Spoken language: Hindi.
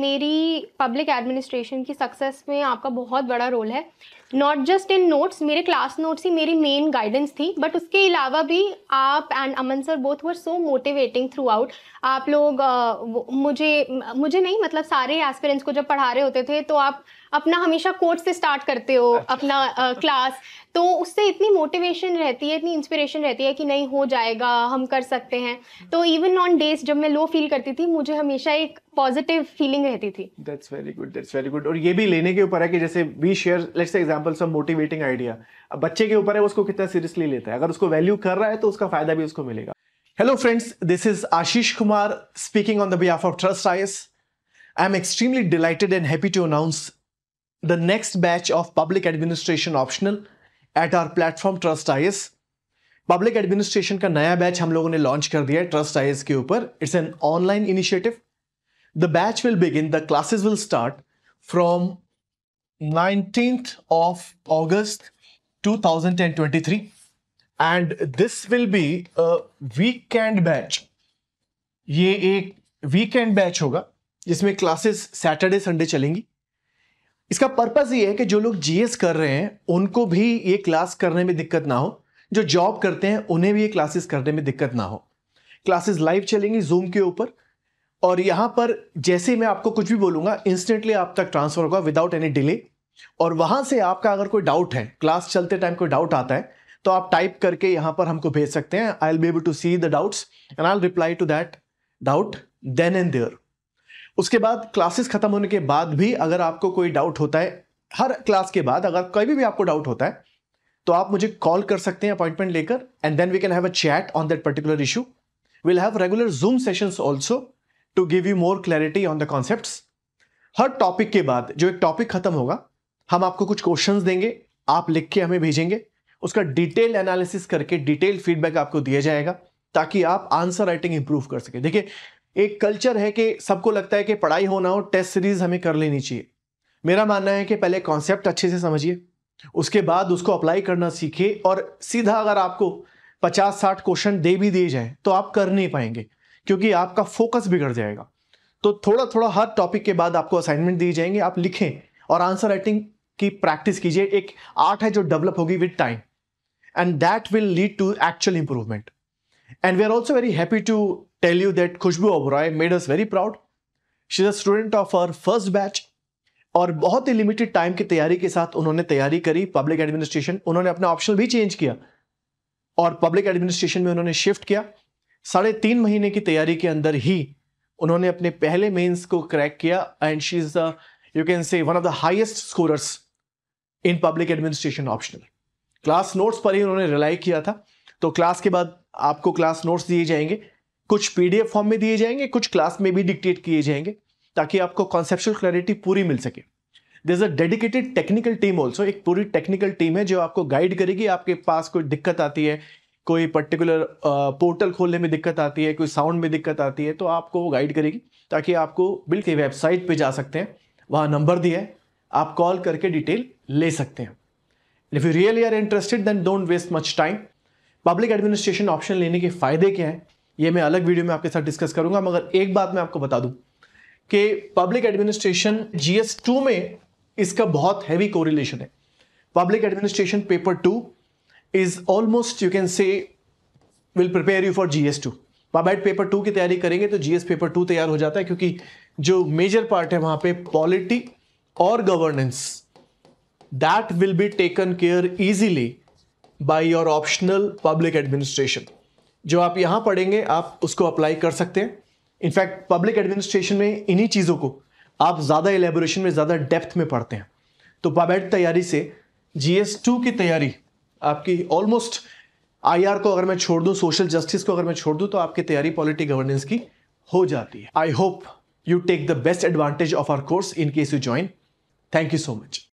मेरी पब्लिक एडमिनिस्ट्रेशन की सक्सेस में आपका बहुत बड़ा रोल है नॉट जस्ट इन नोट्स मेरे क्लास नोट्स ही मेरी मेन गाइडेंस थी बट उसके अलावा भी आप and Aman sir both were so motivating throughout आप लोग uh, मुझे मुझे नहीं मतलब सारे एस्पिरेंट्स को जब पढ़ा रहे होते थे तो आप अपना हमेशा कोर्ट से स्टार्ट करते हो अच्छा। अपना आ, क्लास तो उससे इतनी मोटिवेशन रहती है इतनी इंस्पिरेशन रहती है कि नहीं हो जाएगा हम कर सकते हैं तो इवन ऑन डेज जब मैं लो फील करती थी मुझे हमेशा एक पॉजिटिव फीलिंग रहती थी that's very good that's very good और ये भी लेने के ऊपर है कि जैसे we share let's example some motivating idea अब बच्चे के ऊपर है उसको कितना सीरियसली लेता है अगर उसको वैल्यू कर रहा है तो उसका फायदा भी उसको मिलेगा hello Hello, friends. This is Ashish Kumar speaking on the behalf of Trust I am extremely delighted and happy to announce the next batch of public administration optional at our platform Trust IS. Public administration का नया बैच हम लोगों ने लॉन्च कर दिया है ट्रस्ट आई के ऊपर it's an online initiative the batch will begin the classes will start from 19th of August 2023 and this will be a weekend batch ये एक वीकेंड बैच होगा जिसमें क्लासेस सैटरडे संडे चलेंगी इसका पर्पज़ ये है कि जो लोग जीएस कर रहे हैं उनको भी ये क्लास करने में दिक्कत ना हो जो जॉब करते हैं उन्हें भी ये क्लासेस करने में दिक्कत ना हो क्लासेस लाइव चलेंगी जूम के ऊपर और यहाँ पर जैसे मैं आपको कुछ भी बोलूँगा इंस्टेंटली आप तक ट्रांसफ़र होगा विदाउट एनी डिले और वहाँ से आपका अगर कोई डाउट है क्लास चलते टाइम कोई डाउट आता है तो आप टाइप करके यहाँ पर हमको भेज सकते हैं I'll be able to see the doubts and I reply to that doubt then and there उसके बाद क्लासेस खत्म होने के बाद भी अगर आपको कोई डाउट होता है हर क्लास के बाद अगर कभी भी आपको डाउट होता है तो आप मुझे कॉल कर सकते हैं अपॉइंटमेंट लेकर and then we can have a chat on that particular issue will have regular Zoom sessions also to give you more clarity on the concept हर टॉपिक के बाद जो एक टॉपिक खत्म होगा हम आपको कुछ क्वेश्चंस देंगे आप लिख के हमें भेजेंगे उसका डिटेल एनालिसिस करके डिटेल फीडबैक आपको दिया जाएगा ताकि आप आंसर राइटिंग इंप्रूव कर सके देखिए एक कल्चर है कि सबको लगता है कि पढ़ाई होना हो टेस्ट सीरीज हमें कर लेनी चाहिए मेरा मानना है कि पहले कॉन्सेप्ट अच्छे से समझिए उसके बाद उसको अप्लाई करना सीखे और सीधा अगर आपको पचास साठ क्वेश्चन दे भी दिए जाए तो आप कर नहीं पाएंगे क्योंकि आपका फोकस बिगड़ जाएगा तो थोड़ा थोड़ा हर टॉपिक के बाद आपको असाइनमेंट दिए जाएंगे आप लिखें और आंसर राइटिंग की प्रैक्टिस कीजिए एक आर्ट है जो डेवलप होगी with time and that will lead to actual improvement And we are also very happy to tell you that Khushbu Oberoi made us very proud. She's a student of our first batch और बहुत ही लिमिटेड टाइम की तैयारी के साथ उन्होंने तैयारी करी पब्लिक एडमिनिस्ट्रेशन उन्होंने अपना ऑप्शन भी चेंज किया और पब्लिक एडमिनिस्ट्रेशन में उन्होंने शिफ्ट किया साढ़े तीन महीने की तैयारी के अंदर ही उन्होंने अपने पहले मेंस को क्रैक किया and she is the you can say one of the highest scorers in public administration optional class notes पर ही उन्होंने रिलाई किया था तो क्लास के बाद आपको क्लास नोट्स दिए जाएंगे कुछ पीडीएफ फॉर्म में दिए जाएंगे कुछ क्लास में भी डिक्टेट किए जाएंगे ताकि आपको कॉन्सेप्चुअल क्लैरिटी पूरी मिल सके there is a dedicated technical team also एक पूरी टेक्निकल टीम है जो आपको गाइड करेगी आपके पास कोई दिक्कत आती है कोई पर्टिकुलर पोर्टल खोलने में दिक्कत आती है कोई साउंड में दिक्कत आती है तो आपको वो गाइड करेगी ताकि आपको बिल के वेबसाइट पे जा सकते हैं वहाँ नंबर दिया है आप कॉल करके डिटेल ले सकते हैं if you really are interested then don't waste much time public administration option लेने के फ़ायदे क्या हैं ये मैं अलग वीडियो में आपके साथ डिस्कस करूंगा मगर एक बात मैं आपको बता दूं कि पब्लिक एडमिनिस्ट्रेशन जीएस टू में इसका बहुत हैवी कोरिलेशन है public administration paper two is almost you can say will prepare you for GS two पाबैट पेपर टू की तैयारी करेंगे तो जीएस पेपर टू तैयार हो जाता है क्योंकि जो मेजर पार्ट है वहां पे पॉलिटी और governance that will be taken care easily by your optional public administration जो आप यहाँ पढ़ेंगे आप उसको अप्लाई कर सकते हैं इनफैक्ट पब्लिक एडमिनिस्ट्रेशन में इन्हीं चीज़ों को आप ज़्यादा एलेबोरेशन में ज़्यादा डेप्थ में पढ़ते हैं तो पाबेट तैयारी से जी एस टू की तैयारी आपकी ऑलमोस्ट आई आर को अगर मैं छोड़ दूँ सोशल जस्टिस को अगर मैं छोड़ दूँ तो आपकी तैयारी पॉलिटी गवर्नेंस की हो जाती है I hope you take the best advantage of our course in case you join thank you so much